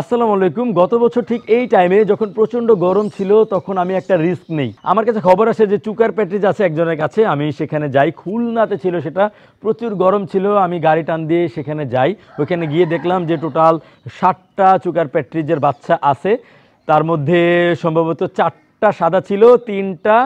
আসসালামু আলাইকুম গত বছর ঠিক এই টাইমে যখন প্রচন্ড গরম ছিল তখন আমি একটা রিস্ক নেই আমার কাছে খবর আসে যে চুকার প্যাট্রিজ আছে একজনের কাছে আমি সেখানে যাই খুলনাতে ছিল সেটা প্রচুর গরম ছিল আমি গাড়ি টান দিয়ে সেখানে যাই ওইখানে গিয়ে দেখলাম যে টোটাল ষাটটা চুকার প্যাট্রিজের বাচ্চা আছে তার মধ্যে সম্ভবত চারটা সাদা ছিল তিনটা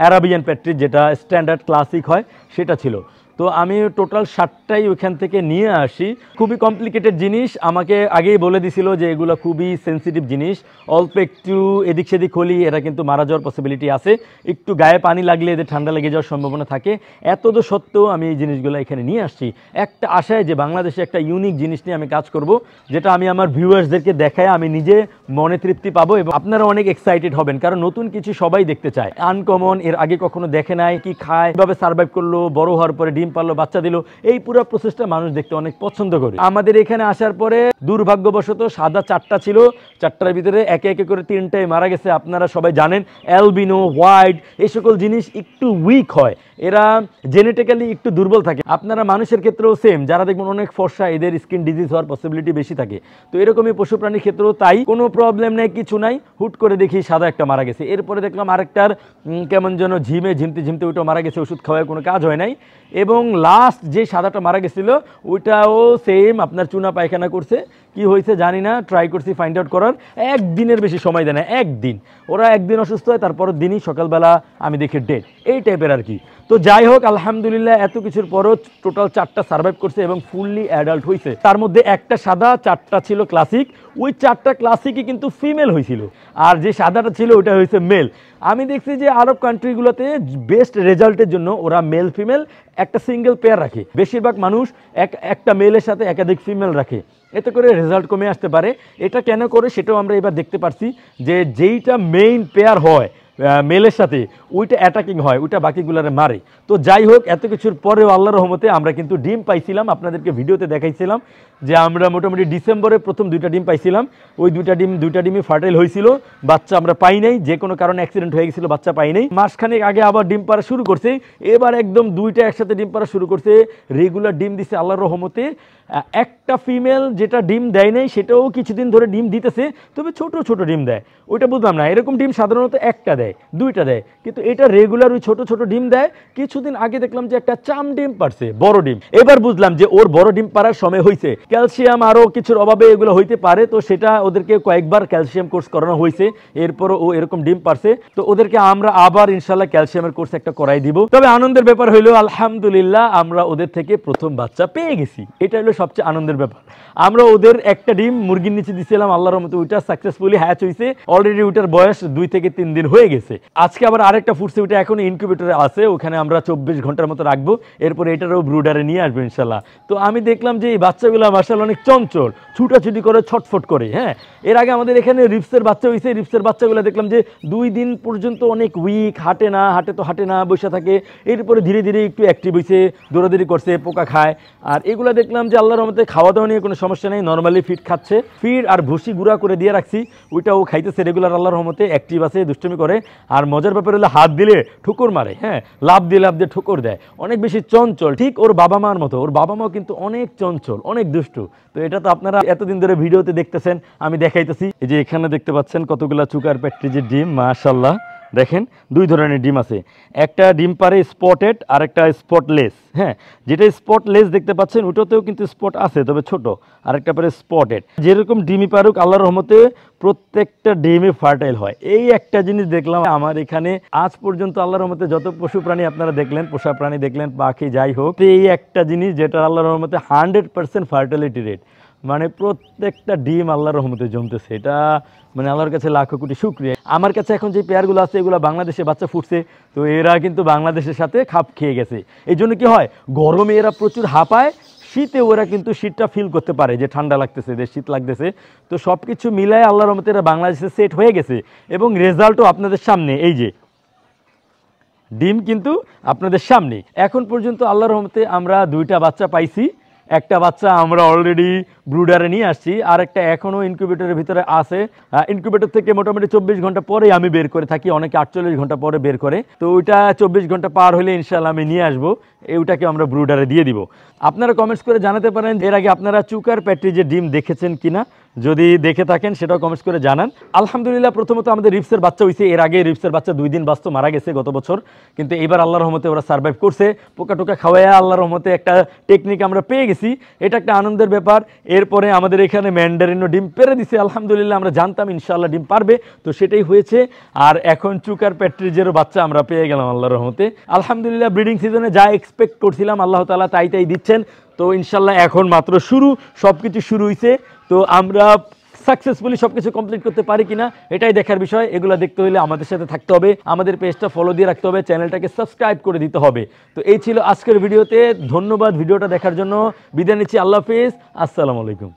অ্যারাবিয়ান প্যাট্রিজ যেটা স্ট্যান্ডার্ড ক্লাসিক হয় সেটা ছিল তো আমি টোটাল ষাটটাই ওইখান থেকে নিয়ে আসি খুবই কমপ্লিকেটেড জিনিস আমাকে আগেই বলে দিছিল যে এগুলো খুবই সেন্সিটিভ জিনিস অল্প একটু এদিক সেদিক হলেই এরা কিন্তু মারা যাওয়ার পসিবিলিটি আছে একটু গায়ে পানি লাগলে এদের ঠান্ডা লেগে যাওয়ার সম্ভাবনা থাকে এত তো সত্ত্বেও আমি এই জিনিসগুলো এখানে নিয়ে আসছি একটা আশায় যে বাংলাদেশে একটা ইউনিক জিনিস নিয়ে আমি কাজ করব যেটা আমি আমার ভিউয়ার্সদেরকে দেখায় আমি নিজে মনে তৃপ্তি পাবো এবং আপনারা অনেক এক্সাইটেড হবেন কারণ নতুন কিছু সবাই দেখতে চায় আনকমন এর আগে কখনো দেখে নাই কি খায় কীভাবে সার্ভাইভ করলো বড় হওয়ার পরে ডিম পারলো বাচ্চা দিল এই পুরো প্রসেসটা মানুষ দেখতে অনেক পছন্দ করে আমাদের এখানে আসার পরে দুর্ভাগ্যবশত সাদা চারটা ছিল চারটার ভিতরে একে একে করে তিনটায় মারা গেছে আপনারা সবাই জানেন অ্যালবিনো হোয়াইট এই সকল জিনিস একটু উইক হয় এরা জেনেটিক্যালি একটু দুর্বল থাকে আপনারা মানুষের ক্ষেত্রেও সেম যারা দেখবেন অনেক ফর্সা এদের স্কিন ডিজিজ হওয়ার পসিবিলিটি বেশি থাকে তো এরকমই পশু প্রাণীর ক্ষেত্রেও তাই কোনো প্রবলেম নেই কিছু নাই হুট করে দেখি সাদা একটা মারা গেছে এরপরে দেখলাম আরেকটার কেমন যেন ঝিমে ঝিমতে ঝিমতে ওইটা মারা গেছে ওষুধ খাওয়ায় কোনো কাজ হয় নাই এবং এবং লাস্ট যে সাদাটা মারা গেছিল ওইটাও সেম আপনার চুনা পায়খানা করছে কি হয়েছে জানি না ট্রাই করছি ফাইন্ড আউট করার একদিনের বেশি সময় দেয় না একদিন ওরা একদিন অসুস্থ হয় তারপর দিনই সকালবেলা আমি দেখি ডেট এই টাইপের আর কি তো যাই হোক আলহামদুলিল্লাহ এত কিছুর পরও টোটাল চারটা সার্ভাইভ করছে এবং ফুললি অ্যাডাল্ট হয়েছে তার মধ্যে একটা সাদা চারটা ছিল ক্লাসিক ওই চারটা ক্লাসিকই কিন্তু ফিমেল হয়েছিল আর যে সাদাটা ছিল ওটা হয়েছে মেল আমি দেখছি যে আরব কান্ট্রিগুলোতে বেস্ট রেজাল্টের জন্য ওরা মেল ফিমেল একটা সিঙ্গেল পেয়ার রাখে বেশিরভাগ মানুষ এক একটা মেলের সাথে একাধিক ফিমেল রাখে এতে করে রেজাল্ট কমে আসতে পারে এটা কেন করে সেটাও আমরা এবার দেখতে পারছি যে যেইটা মেইন পেয়ার হয় মেলের সাথে ওইটা অ্যাটাকিং হয় ওইটা বাকিগুলারে মারে তো যাই হোক এত কিছুর পরেও আল্লাহ রহমতে আমরা কিন্তু ডিম পাইছিলাম আপনাদেরকে ভিডিওতে দেখাইছিলাম যে আমরা মোটামুটি ডিসেম্বরে প্রথম দুইটা ডিম পাইছিলাম ওই দুইটা ডিম দুইটা ডিমই ফার্টাইল হয়েছিল বাচ্চা আমরা পাই নাই যে কোনো কারণে অ্যাক্সিডেন্ট হয়ে গেছিলো বাচ্চা পাই নাই মাসখানেক আগে আবার ডিম পাড়া শুরু করছে এবার একদম দুইটা একসাথে ডিম পাড়া শুরু করছে রেগুলার ডিম দিছে আল্লাহর রহমতে একটা ফিমেল যেটা ডিম দেয় নাই সেটাও কিছুদিন ধরে ডিম দিতেছে তবে ছোট ছোট ডিম দেয় ওইটা বুঝলাম না এরকম ডিম সাধারণত একটা দেয় দুইটা দেয় কিন্তু এটা রেগুলার ওই ছোট ছোট ডিম দেয় কিছুদিন আগে দেখলাম যে একটা চাম ডিম পারছে বড় ডিম এবার বুঝলাম যে ওর বড় ডিম পাড়ার সময় হয়েছে ক্যালসিয়াম আরও কিছুর অভাবে এগুলো হইতে পারে তো সেটা ওদেরকে কয়েকবার ক্যালসিয়াম কোর্স করানো হয়েছে এরপরও ও এরকম ডিম পারছে তো ওদেরকে আমরা আবার ইনশাল্লাহ ক্যালসিয়ামের কোর্স একটা করাই দিব তবে আনন্দের ব্যাপার হইল আলহামদুলিল্লাহ আমরা ওদের থেকে প্রথম বাচ্চা পেয়ে গেছি এটা হলো সবচেয়ে আনন্দের ব্যাপার আমরা ওদের একটা ডিম মুরগির নিচে দিয়েছিলাম আল্লাহর মতো ওইটা সাকসেসফুলি হ্যাচ হয়েছে অলরেডি ওইটার বয়স দুই থেকে তিন দিন হয়ে গেছে আজকে আবার আরেকটা ফুটছে ওইটা এখন ইনকিউবেটরে আছে ওখানে আমরা চব্বিশ ঘন্টার মতো রাখবো এরপর এটারও ব্রুডারে নিয়ে আসবো ইনশাল্লাহ তো আমি দেখলাম যে এই বাচ্চাগুলো মার্শাল অনেক চঞ্চল ছুটাছুটি করে ছটফট করে হ্যাঁ এর আগে আমাদের এখানে রিপসের বাচ্চা হয়েছে রিপসের বাচ্চাগুলো দেখলাম যে দুই দিন পর্যন্ত অনেক উইক হাঁটে না হাঁটে তো হাঁটে না বসে থাকে এরপরে ধীরে ধীরে একটু অ্যাক্টিভ হয়েছে দৌড়াদৌড়ি করছে পোকা খায় আর এগুলো দেখলাম যে আল্লাহর রহমতে খাওয়া দাওয়া নিয়ে কোনো সমস্যা নেই নর্মালি ফিট খাচ্ছে ফিট আর ভুসি গুঁড়া করে দিয়ে রাখছি ওইটা ও খাইতেছে রেগুলার আল্লাহর রহমতে অ্যাক্টিভ আছে দুষ্টুমি করে আর মজার ব্যাপার হলো হাত দিলে ঠুকুর মারে হ্যাঁ লাভ দিয়ে লাভ দিয়ে ঠুকুর দেয় অনেক বেশি চঞ্চল ঠিক ওর বাবা মার মতো ওর বাবা মাও কিন্তু অনেক চঞ্চল অনেক দুষ্ট দুষ্টু তো এটা তো আপনারা এতদিন ধরে ভিডিওতে দেখতেছেন আমি দেখাইতেছি এই যে এখানে দেখতে পাচ্ছেন কতগুলা চুকার প্যাট্রি যে ডিম মাশাল্লাহ দেখেন দুই ধরনের ডিম আছে একটা ডিম পারে স্পটেড আর একটা স্পটলেস হ্যাঁ যেটা স্পটলেস দেখতে পাচ্ছেন ওটাতেও কিন্তু স্পট আছে তবে ছোট আর একটা পারে স্পটেড যেরকম ডিমি পারুক আল্লাহর রহমতে প্রত্যেকটা ডিমে ফার্টাইল হয় এই একটা জিনিস দেখলাম আমার এখানে আজ পর্যন্ত আল্লাহর রহমতে যত পশু প্রাণী আপনারা দেখলেন পোষা প্রাণী দেখলেন পাখি যাই হোক এই একটা জিনিস যেটা আল্লাহর রহমতে হান্ড্রেড পার্সেন্ট ফার্টালিটি রেট মানে প্রত্যেকটা ডিম আল্লাহর রহমতে জমতেছে এটা মানে আল্লাহর কাছে লাখো কোটি শুক্রিয়া আমার কাছে এখন যে পেয়ারগুলো আছে এগুলো বাংলাদেশে বাচ্চা ফুটছে তো এরা কিন্তু বাংলাদেশের সাথে খাপ খেয়ে গেছে এই জন্য কী হয় গরমে এরা প্রচুর হাঁপায় শীতে ওরা কিন্তু শীতটা ফিল করতে পারে যে ঠান্ডা লাগতেছে যে শীত লাগতেছে তো সব কিছু মিলায় আল্লাহর রহমতে এরা বাংলাদেশে সেট হয়ে গেছে এবং রেজাল্টও আপনাদের সামনে এই যে ডিম কিন্তু আপনাদের সামনে এখন পর্যন্ত আল্লাহর রহমতে আমরা দুইটা বাচ্চা পাইছি একটা বাচ্চা আমরা অলরেডি ব্রুডারে নিয়ে আসছি আর একটা এখনও ইনকিউবেটারের ভিতরে আছে ইনকিউবেটার থেকে মোটামুটি চব্বিশ ঘন্টা পরে আমি বের করে থাকি অনেকে আটচল্লিশ ঘন্টা পরে বের করে তো ওইটা চব্বিশ ঘন্টা পার হলে ইনশাল্লাহ আমি নিয়ে আসবো ওইটাকে আমরা ব্রুডারে দিয়ে দিব আপনারা কমেন্টস করে জানাতে পারেন এর আগে আপনারা চুকার প্যাট্রি যে ডিম দেখেছেন কিনা যদি দেখে থাকেন সেটাও কমেন্টস করে জানান আলহামদুলিল্লাহ প্রথমত আমাদের রিপসের বাচ্চা হয়েছে এর আগে রিপসের বাচ্চা দুই দিন বাস্তব মারা গেছে গত বছর কিন্তু এবার আল্লাহ রহমতে ওরা সার্ভাইভ করছে পোকা টোকা খাওয়ায় আল্লাহ রহমতে একটা টেকনিক আমরা পেয়ে গেছি এটা একটা আনন্দের ব্যাপার এরপরে আমাদের এখানে ম্যান্ডারিনো ডিম পেরে দিছে আলহামদুলিল্লাহ আমরা জানতাম ইনশাল্লাহ ডিম পারবে তো সেটাই হয়েছে আর এখন চুকার প্যাট্রিজেরও বাচ্চা আমরা পেয়ে গেলাম আল্লাহ রহমতে আলহামদুলিল্লাহ ব্রিডিং সিজনে যা এক্সপেক্ট করছিলাম আল্লাহ তালা তাই তাই দিচ্ছেন তো ইনশাল্লাহ এখন মাত্র শুরু সব কিছু শুরু হয়েছে তো আমরা সাকসেসফুলি সবকিছু কমপ্লিট করতে পারি কিনা এটাই দেখার বিষয় এগুলো দেখতে হলে আমাদের সাথে থাকতে হবে আমাদের পেজটা ফলো দিয়ে রাখতে হবে চ্যানেলটাকে সাবস্ক্রাইব করে দিতে হবে তো এই ছিল আজকের ভিডিওতে ধন্যবাদ ভিডিওটা দেখার জন্য বিদায় নিচ্ছি আল্লাহ হাফিজ আসসালামু আলাইকুম